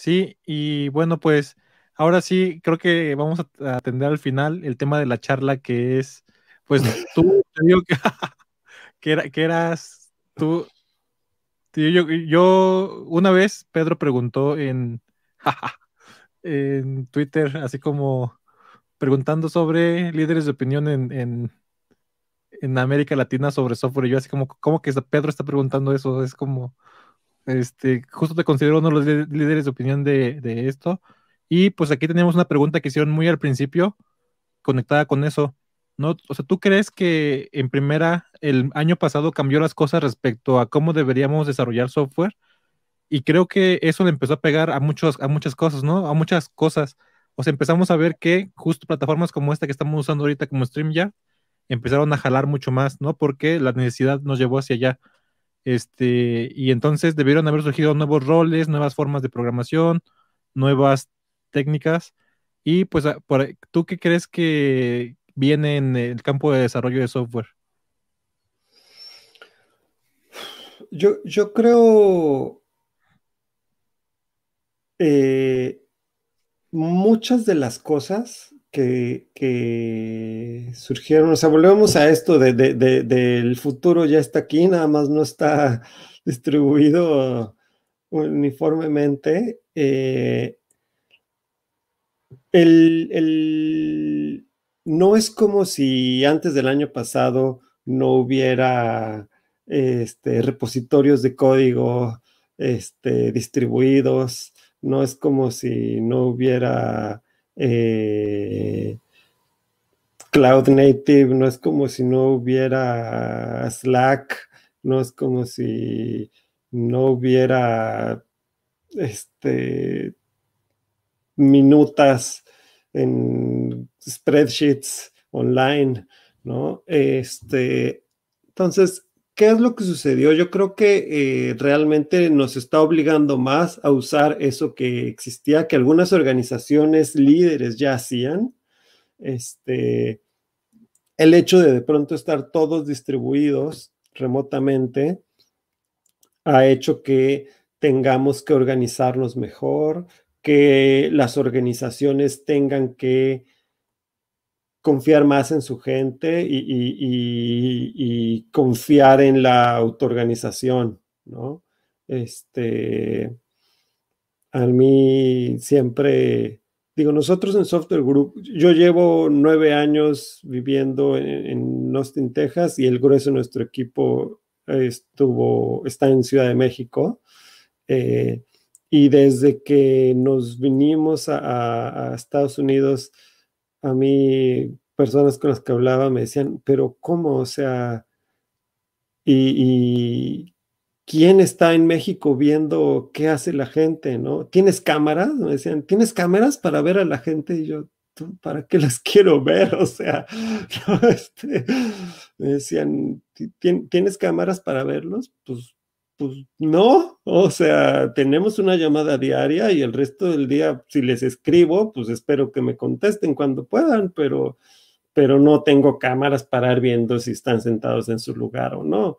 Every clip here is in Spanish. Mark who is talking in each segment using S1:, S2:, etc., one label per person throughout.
S1: Sí, y bueno, pues ahora sí, creo que vamos a atender al final el tema de la charla que es, pues tú, que, eras tú. Yo, una vez Pedro preguntó en, en Twitter, así como preguntando sobre líderes de opinión en, en América Latina sobre software. Y yo así como, ¿cómo que Pedro está preguntando eso? Es como, este, justo te considero uno de los líderes de opinión de, esto. Y pues aquí tenemos una pregunta que hicieron muy al principio, conectada con eso. ¿no? O sea, ¿tú crees que en primera el año pasado cambió las cosas respecto a cómo deberíamos desarrollar software? Y creo que eso le empezó a pegar a, muchos, a muchas cosas, ¿no? A muchas cosas. O sea, empezamos a ver que justo plataformas como esta que estamos usando ahorita como Stream ya empezaron a jalar mucho más, ¿no? Porque la necesidad nos llevó hacia allá. Este, y entonces debieron haber surgido nuevos roles, nuevas formas de programación, nuevas técnicas. Y pues, ah, ¿tú qué crees que viene en el campo de desarrollo de software? Yo, creo
S2: eh, muchas de las cosas que, surgieron. O sea, volvemos a esto del futuro ya está aquí, nada más no está distribuido uniformemente. Eh, no es como si antes del año pasado no hubiera este, repositorios de código este, distribuidos, no es como si no hubiera eh, cloud native, no es como si no hubiera Slack, no es como si no hubiera este, minutas en spreadsheets online, ¿no? Este, entonces, ¿Qué es lo que sucedió? Yo creo que eh, realmente nos está obligando más a usar eso que existía, que algunas organizaciones líderes ya hacían. Este, el hecho de de pronto estar todos distribuidos remotamente ha hecho que tengamos que organizarnos mejor, que las organizaciones tengan que confiar más en su gente y, confiar en la autoorganización, ¿no? Este, a mí siempre, digo, nosotros en Software Group, yo llevo nueve años viviendo en, Austin, Texas, y el grueso de nuestro equipo estuvo, está en Ciudad de México. Eh, y desde que nos vinimos a Estados Unidos, a mí personas con las que hablaba me decían, pero ¿cómo? O sea, y, ¿quién está en México viendo qué hace la gente? ¿No? ¿Tienes cámaras? Me decían, ¿tienes cámaras para ver a la gente? Y yo, ¿para qué las quiero ver? O sea, este, me decían, ¿tienes cámaras para verlos? Pues pues no, o sea, tenemos una llamada diaria y el resto del día, si les escribo, pues espero que me contesten cuando puedan, pero, pero no tengo cámaras para ir viendo si están sentados en su lugar o no.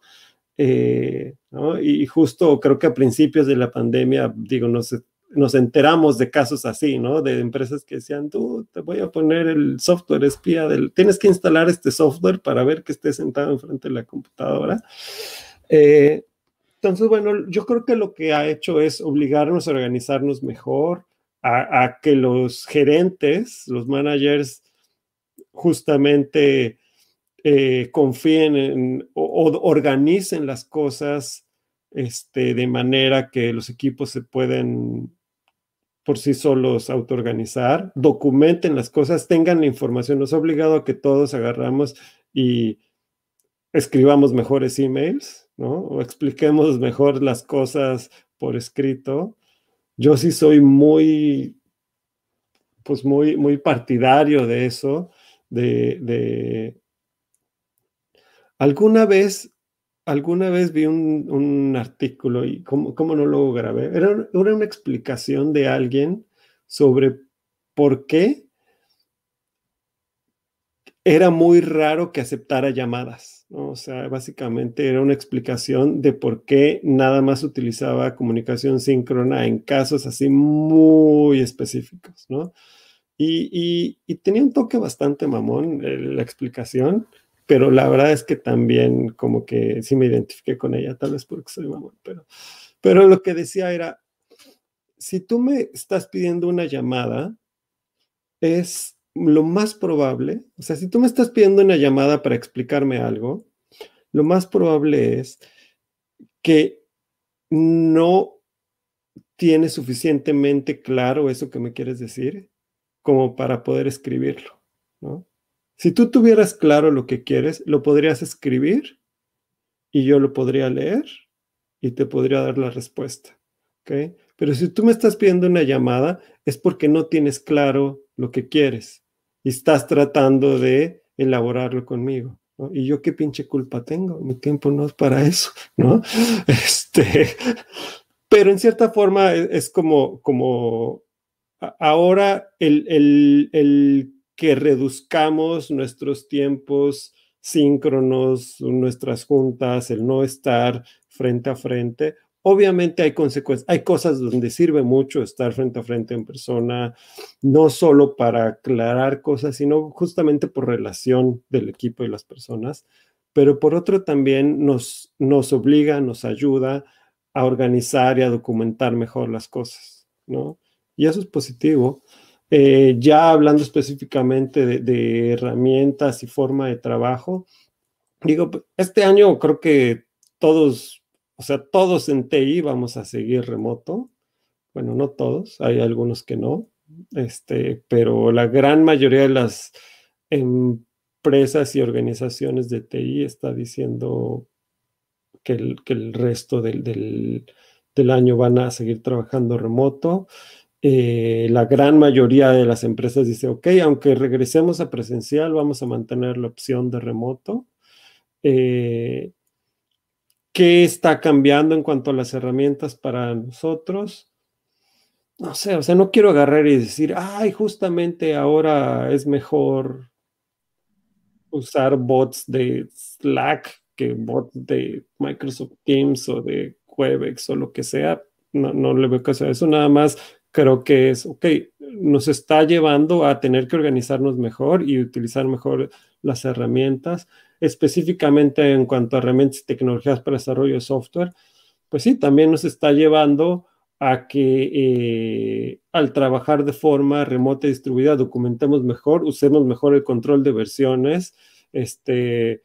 S2: Eh, ¿no? Y justo creo que a principios de la pandemia, digo, nos, nos enteramos de casos así, ¿no? De empresas que decían, tú te voy a poner el software espía del, tienes que instalar este software para ver que esté sentado enfrente de la computadora. Eh, entonces, bueno, yo creo que lo que ha hecho es obligarnos a organizarnos mejor, a, que los gerentes, los managers, justamente eh, confíen o, organicen las cosas este, de manera que los equipos se pueden por sí solos autoorganizar, documenten las cosas, tengan la información. Nos ha obligado a que todos agarramos y escribamos mejores emails ¿no? O expliquemos mejor las cosas por escrito. Yo sí soy muy, pues muy, muy partidario de eso, de, de... Alguna vez, alguna vez vi un, artículo y cómo, no lo grabé. era una explicación de alguien sobre por qué era muy raro que aceptara llamadas, O sea, básicamente era una explicación de por qué nada más utilizaba comunicación síncrona en casos así muy específicos, ¿no? Y, tenía un toque bastante mamón eh, la explicación, pero la verdad es que también como que sí me identifiqué con ella, tal vez porque soy mamón, pero, pero lo que decía era, si tú me estás pidiendo una llamada, es lo más probable, o sea, si tú me estás pidiendo una llamada para explicarme algo, lo más probable es que no tienes suficientemente claro eso que me quieres decir como para poder escribirlo, Si tú tuvieras claro lo que quieres, lo podrías escribir y yo lo podría leer y te podría dar la respuesta, Pero si tú me estás pidiendo una llamada, es porque no tienes claro lo que quieres y estás tratando de elaborarlo conmigo. ¿Y yo qué pinche culpa tengo? Mi tiempo no es para eso, ¿no? Este, pero en cierta forma e-, es, como, como ahora el, que reduzcamos nuestros tiempos síncronos, nuestras juntas, el no estar frente a frente, Obviamente hay consecuencias, hay cosas donde sirve mucho estar frente a frente en persona, no solo para aclarar cosas, sino justamente por relación del equipo y las personas, pero por otro también nos, nos obliga, nos ayuda a organizar y a documentar mejor las cosas, ¿no? Y eso es positivo. Eh, ya hablando específicamente de, herramientas y forma de trabajo, digo, pues, este año creo que todos o sea, todos en TI vamos a seguir remoto. Bueno, no todos, hay algunos que no, este, pero la gran mayoría de las empresas y organizaciones de TI está diciendo que el, que resto del, año van a seguir trabajando remoto. Eh, la gran mayoría de las empresas dice, ok, aunque regresemos a presencial, vamos a mantener la opción de remoto. Eh, ¿Qué está cambiando en cuanto a las herramientas para nosotros? No sé, o sea, no quiero agarrar y decir, ay, justamente ahora es mejor usar bots de Slack que bots de Microsoft Teams o de Webex o lo que sea. No, no le veo caso a eso, nada más creo que es, ok, nos está llevando a tener que organizarnos mejor y utilizar mejor las herramientas específicamente en cuanto a herramientas y tecnologías para desarrollo de software, pues sí, también nos está llevando a que eh, al trabajar de forma remota y distribuida documentemos mejor, usemos mejor el control de versiones, este,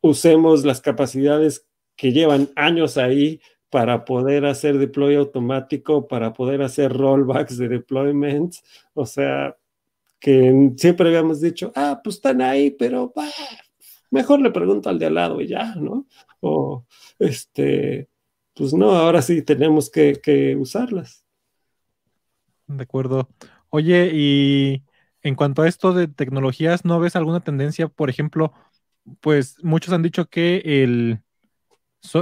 S2: usemos las capacidades que llevan años ahí para poder hacer deploy automático, para poder hacer rollbacks de deployments, o sea, que siempre habíamos dicho, ah, pues están ahí, pero mejor le pregunto al de al lado y ya, ¿no?
S1: O este, pues no, ahora
S2: sí tenemos que, usarlas.
S1: De acuerdo. Oye, y en cuanto a esto de tecnologías, ¿no ves alguna tendencia? Por ejemplo, pues muchos han dicho que el,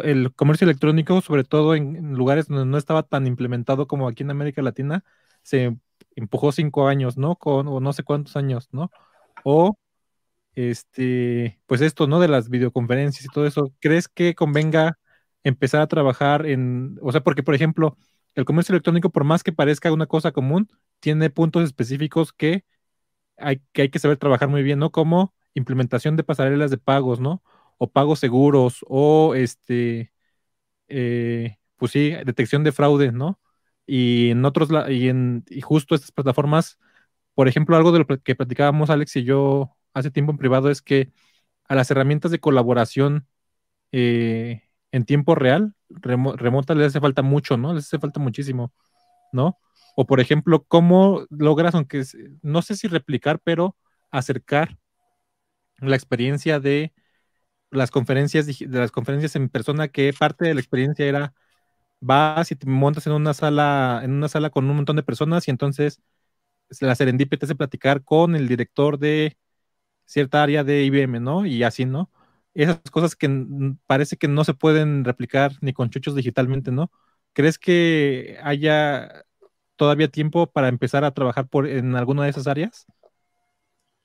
S1: el comercio electrónico, sobre todo en lugares donde no estaba tan implementado como aquí en América Latina, se empujó cinco años, ¿no? Con, o no sé cuántos años, ¿no? O este, pues esto, ¿no? De las videoconferencias y todo eso, ¿crees que convenga empezar a trabajar en, o sea, porque por ejemplo, el comercio electrónico, por más que parezca una cosa común, tiene puntos específicos que hay que, hay que saber trabajar muy bien, ¿no? Como implementación de pasarelas de pagos, ¿no? O pagos seguros, o este, eh, pues sí, detección de fraude, ¿no? Y en otros, y en y justo estas plataformas, por ejemplo, algo de lo que platicábamos Alex y yo hace tiempo en privado es que a las herramientas de colaboración eh, en tiempo real, remota les hace falta mucho, ¿no? Les hace falta muchísimo, ¿no? O por ejemplo, ¿cómo logras, aunque no sé si replicar, pero acercar la experiencia de las conferencias, de las conferencias en persona, que parte de la experiencia era vas y te montas en una sala, en una sala con un montón de personas y entonces la serendipia te hace platicar con el director de cierta área de IBM, ¿no? Y así, ¿no? Esas cosas que parece que no se pueden replicar ni con chuchos digitalmente, ¿no? ¿Crees que haya todavía tiempo para empezar a trabajar por, en alguna de esas áreas?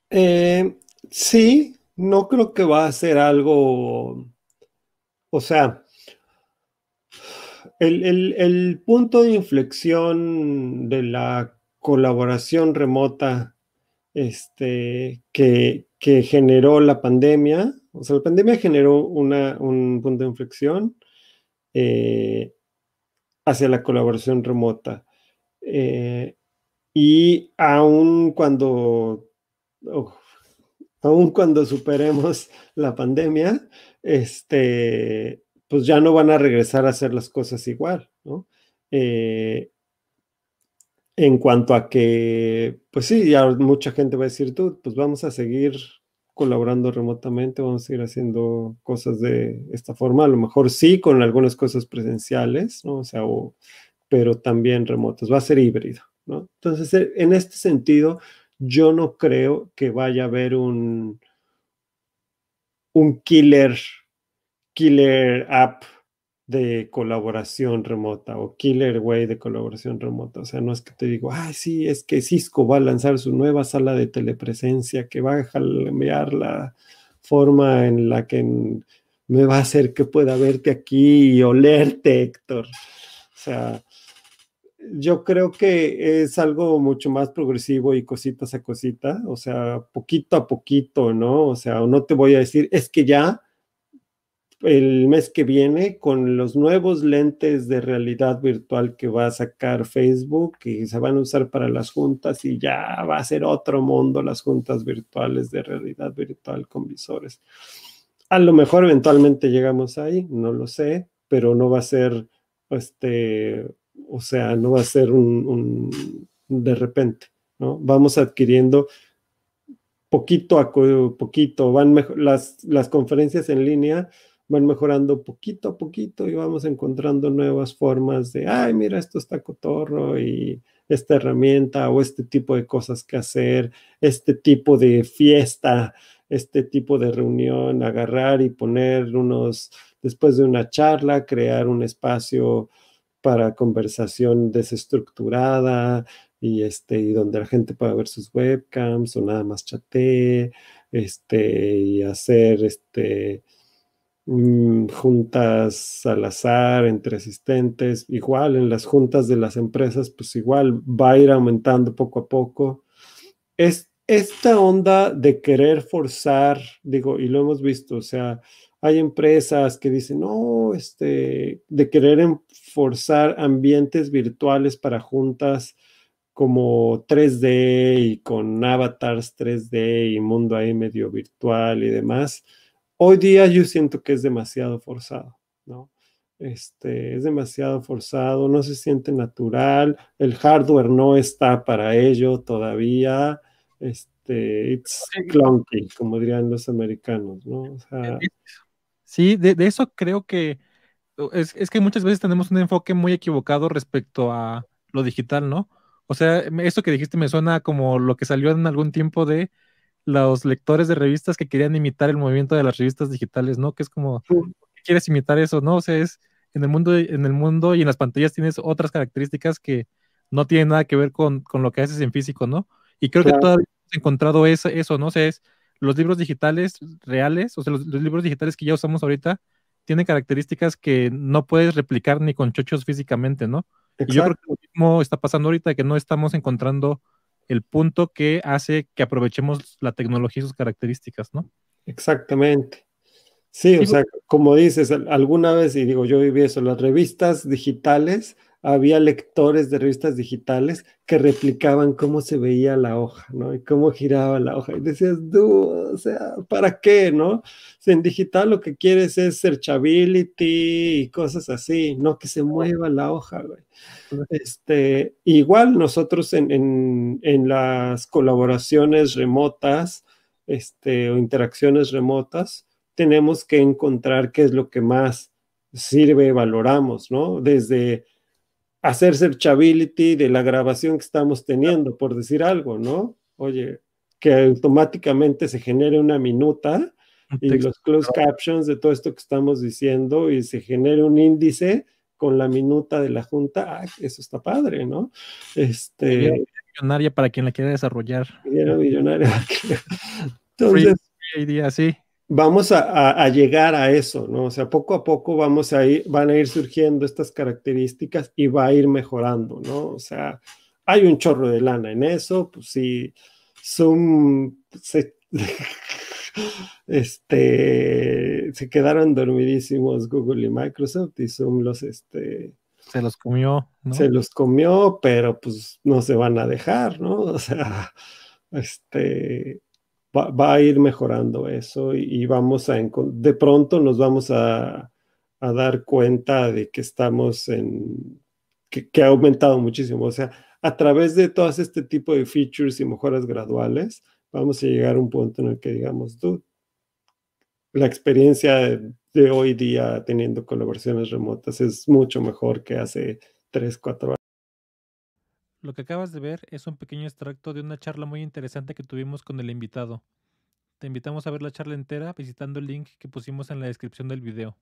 S2: Eh, sí, no creo que va a ser algo, o sea, el, el, punto de inflexión de la colaboración remota este, que, que generó la pandemia. O sea, la pandemia generó una, un punto de inflexión eh, hacia la colaboración remota. Eh, y aun cuando, cuando superemos la pandemia, este, pues ya no van a regresar a hacer las cosas igual, ¿no? Eh, en cuanto a que, pues sí, ya mucha gente va a decir, tú, pues vamos a seguir colaborando remotamente, vamos a seguir haciendo cosas de esta forma, a lo mejor sí con algunas cosas presenciales, ¿no? O sea, pero también remotos, va a ser híbrido, ¿no? Entonces, e, en este sentido, yo no creo que vaya a haber un, un killer, killer app de colaboración remota o Killer Way de colaboración remota. O sea, no es que te digo, ay, sí, es que Cisco va a lanzar su nueva sala de telepresencia que va a cambiar la forma en la que me va a hacer que pueda verte aquí y olerte, Héctor. O sea, yo creo que es algo mucho más progresivo y cositas a cosita, o sea, poquito a poquito, ¿no? O sea, no te voy a decir, es que ya el mes que viene con los nuevos lentes de realidad virtual que va a sacar Facebook y se van a usar para las juntas y ya va a ser otro mundo las juntas virtuales de realidad virtual con visores. A lo mejor eventualmente llegamos ahí, no lo sé, pero no va a ser, este, o sea, no va a ser un, de repente, ¿no? Vamos adquiriendo poquito a poquito, van mejor, las, las conferencias en línea van mejorando poquito a poquito y vamos encontrando nuevas formas de, ay, mira, esto está cotorro y esta herramienta o este tipo de cosas que hacer, este tipo de fiesta, este tipo de reunión, agarrar y poner unos, después de una charla, crear un espacio para conversación desestructurada y este y donde la gente pueda ver sus webcams o nada más chatear este y hacer este Mm, juntas al azar entre asistentes, igual en las juntas de las empresas, pues igual va a ir aumentando poco a poco. Es esta onda de querer forzar, digo, y lo hemos visto, o sea, hay empresas que dicen, no, este, de querer forzar ambientes virtuales para juntas como 3D y con avatars 3D y mundo ahí medio virtual y demás Hoy día yo siento que es demasiado forzado, ¿no? Este, es demasiado forzado, no se siente natural, el hardware no está para ello todavía, este, it's clunky, como dirían los americanos, ¿no?
S1: sí, de, eso creo que es, es, que muchas veces tenemos un enfoque muy equivocado respecto a lo digital, ¿no? O sea, esto que dijiste me suena como lo que salió en algún tiempo de los lectores de revistas que querían imitar el movimiento de las revistas digitales, ¿no? Que es como, qué quieres imitar eso? No, o sea, es en el mundo, en el mundo y en las pantallas tienes otras características que no tienen nada que ver con, lo que haces en físico, ¿no? Y creo que todavía hemos encontrado eso, eso, ¿no? O sea, es los libros digitales reales, o sea, los, libros digitales que ya usamos ahorita, tienen características que no puedes replicar ni con chochos físicamente, ¿no? Y yo creo que lo mismo está pasando ahorita, que no estamos encontrando el punto que hace que aprovechemos la tecnología y sus características, ¿no?
S2: Exactamente. Sí, o sea, como dices, alguna vez, y digo, yo viví eso, las revistas digitales había lectores de revistas digitales que replicaban cómo se veía la hoja, ¿no? Y cómo giraba la hoja. Y decías, tú, o sea, ¿para qué, no? en digital lo que quieres es searchability y cosas así, no que se mueva la hoja, güey. Este, igual nosotros en, en las colaboraciones remotas este, o interacciones remotas, tenemos que encontrar qué es lo que más sirve, valoramos, ¿no? Desde hacer searchability de la grabación que estamos teniendo, por decir algo, ¿no? Oye, que automáticamente se genere una minuta y los closed captions de todo esto que estamos diciendo y se genere un índice con la minuta de la junta, eso está padre, ¿no?
S1: Este, era millonaria para quien la quiera desarrollar. Era millonaria.
S2: Entonces, idea, sí vamos a, llegar a eso, ¿no? O sea, poco a poco vamos a ir, van a ir surgiendo estas características y va a ir mejorando, ¿no? O sea, hay un chorro de lana en eso, pues sí, Zoom se, este, se quedaron dormidísimos Google y Microsoft y Zoom los, este...
S1: Se los comió, ¿no? Se
S2: los comió, pero pues no se van a dejar, ¿no? O sea, este, va, a ir mejorando eso y, vamos a, de pronto nos vamos a, a dar cuenta de que estamos en, que, ha aumentado muchísimo. O sea, a través de todo este tipo de features y mejoras graduales, vamos a llegar a un punto en el que digamos, tú, la experiencia de hoy día teniendo colaboraciones remotas es mucho mejor que hace tres, cuatro años.
S1: Lo que acabas de ver es un pequeño extracto de una charla muy interesante que tuvimos con el invitado. Te invitamos a ver la charla entera visitando el link que pusimos en la descripción del video.